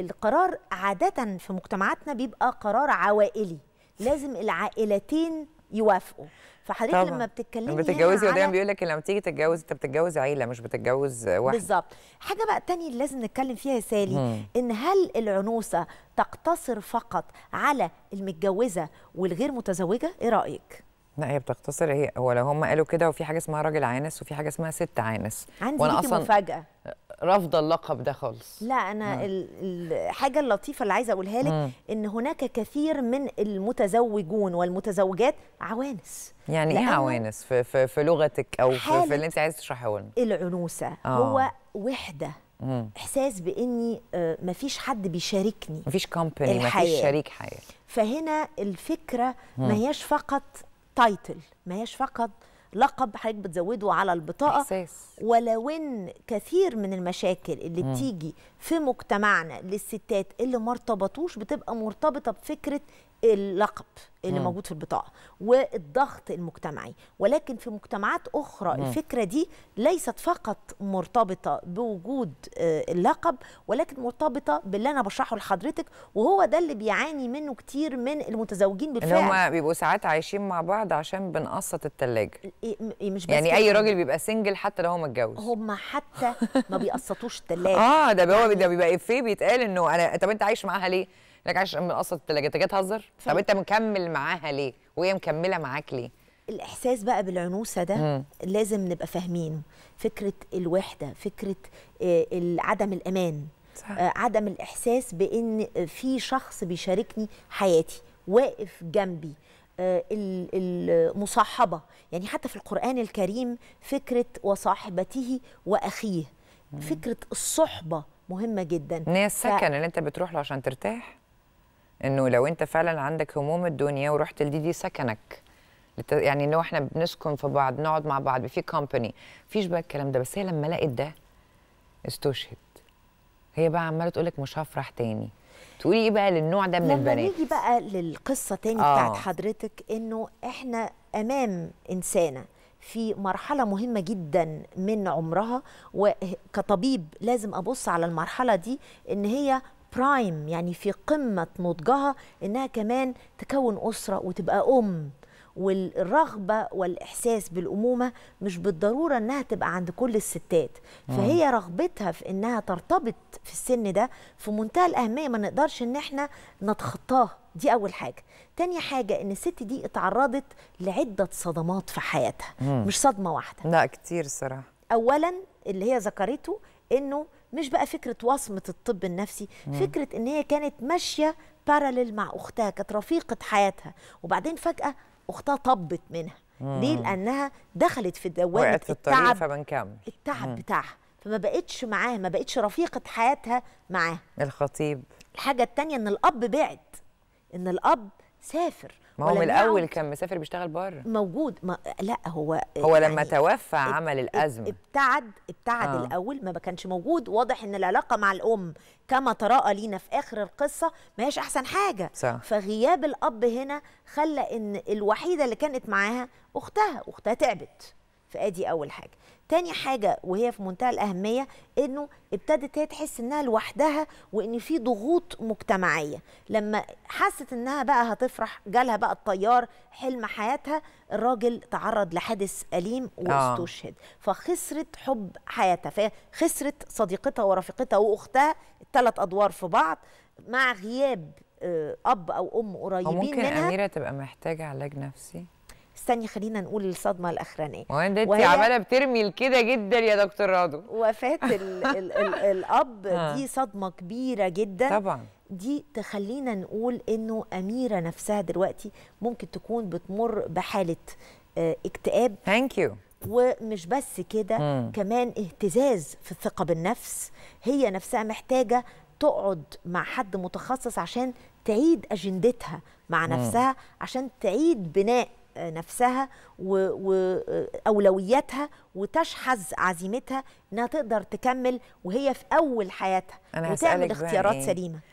القرار عادة في مجتمعاتنا بيبقى قرار عوائلي لازم العائلتين يوافقوا فحضرتك لما بتتكلمي يعني بتتجوزي ودايما بيقول لك لما تيجي تتجوز انت بتتجوز عيله مش بتتجوز واحد بالظبط حاجه بقى تانية لازم نتكلم فيها يا سالي مم. ان هل العنوسه تقتصر فقط على المتجوزه والغير متزوجه ايه رايك لا هي بتقتصر هي هو لو هم قالوا كده وفي حاجه اسمها راجل عانس وفي حاجه اسمها ست عانس عندي وانا اصلا مفاجاه رافضه اللقب ده خالص لا انا الحاجه اللطيفه اللي عايزه اقولها لك مم. ان هناك كثير من المتزوجون والمتزوجات عوانس يعني ايه عوانس في, في, في لغتك او في, في اللي انت عايز تشرحيه لنا العنوسه آه. هو وحده مم. احساس باني آه، مفيش حد بيشاركني مفيش كومباني مفيش شريك حياه فهنا الفكره ما هياش فقط تايتل ما هياش فقط لقب حضرتك بتزوده على البطاقه إحساس. ولو ان كثير من المشاكل اللي م. بتيجي في مجتمعنا للستات اللي ما ارتبطوش بتبقى مرتبطه بفكره اللقب اللي م. موجود في البطاقه والضغط المجتمعي ولكن في مجتمعات اخرى م. الفكره دي ليست فقط مرتبطه بوجود آه، اللقب ولكن مرتبطه باللي انا بشرحه لحضرتك وهو ده اللي بيعاني منه كتير من المتزوجين بالفعل اللي هم بيبقوا ساعات عايشين مع بعض عشان بنقسط الثلاجه إيه، إيه، مش بس يعني اي يعني راجل بيبقى سنجل حتى لو هو متجوز هم حتى ما بيقسطوش الثلاجه اه ده هو يعني ده بيبقى افيه بيتقال انه انا طب انت عايش معاها ليه؟ انك عايش مقسط الثلاجه انت جاي تهزر؟ طب انت مكمل معاها ليه؟ وهي مكمله معاك ليه؟ الاحساس بقى بالعنوسه ده مم. لازم نبقى فاهمينه فكره الوحده فكره آه، عدم الامان صح. آه، عدم الاحساس بان في شخص بيشاركني حياتي واقف جنبي آه، المصاحبه يعني حتى في القران الكريم فكره وصاحبته واخيه فكره الصحبه مهمه جدا ان هي السكن ف... اللي انت بتروح له عشان ترتاح انه لو انت فعلا عندك هموم الدنيا ورحت لدي دي سكنك يعني لو احنا بنسكن في بعض نقعد مع بعض في كومباني مفيش بقى الكلام ده بس هي لما لقت ده استشهد هي بقى عماله تقول لك مش هفرح تاني تقولي ايه بقى للنوع ده من البنات لما نيجي بقى للقصه تاني آه. بتاعت حضرتك انه احنا امام انسانه في مرحله مهمه جدا من عمرها وكطبيب لازم ابص على المرحله دي ان هي برايم يعني في قمه نضجها انها كمان تكون اسره وتبقى ام والرغبه والاحساس بالامومه مش بالضروره انها تبقى عند كل الستات فهي رغبتها في انها ترتبط في السن ده في منتهى الاهميه ما نقدرش ان احنا نتخطاه دي اول حاجه تانية حاجه ان الست دي اتعرضت لعده صدمات في حياتها مم. مش صدمه واحده لا كتير الصراحه اولا اللي هي ذكرته انه مش بقى فكره وصمه الطب النفسي مم. فكره ان هي كانت ماشيه باراليل مع اختها كانت رفيقه حياتها وبعدين فجاه اختها طبت منها مم. ليه لانها دخلت في دوامه التعب فبنكمل التعب مم. بتاعها فما بقتش معاها ما بقتش رفيقه حياتها معاها الخطيب الحاجه الثانيه ان الاب بعد ان الاب سافر ما هو من الاول كان مسافر بيشتغل بره موجود ما لا هو هو يعني لما توفى عمل الازمه ابتعد ابتعد آه. الاول ما كانش موجود واضح ان العلاقه مع الام كما تراءى لينا في اخر القصه ما هيش احسن حاجه صح. فغياب الاب هنا خلى ان الوحيده اللي كانت معاها اختها اختها تعبت فادي اول حاجه تاني حاجة وهي في منتهى الأهمية إنه ابتدت هي تحس إنها لوحدها وإن في ضغوط مجتمعية لما حست إنها بقى هتفرح جالها بقى الطيار حلم حياتها الراجل تعرض لحادث أليم واستشهد آه. فخسرت حب حياتها فخسرت صديقتها ورفيقتها وأختها الثلاث أدوار في بعض مع غياب آه، أب أو أم قريبين ممكن منها ممكن أميرة تبقى محتاجة علاج نفسي استني خلينا نقول الصدمه الاخرانيه وانت انت عماله بترمي الكده جدا يا دكتور رادو وفاه ال ال ال الاب آه. دي صدمه كبيره جدا طبعا دي تخلينا نقول انه اميره نفسها دلوقتي ممكن تكون بتمر بحاله آه، اكتئاب ثانك يو ومش بس كده كمان اهتزاز في الثقه بالنفس هي نفسها محتاجه تقعد مع حد متخصص عشان تعيد اجندتها مع نفسها عشان تعيد بناء نفسها واولوياتها وتشحذ عزيمتها انها تقدر تكمل وهي في اول حياتها وتعمل اختيارات إيه؟ سليمه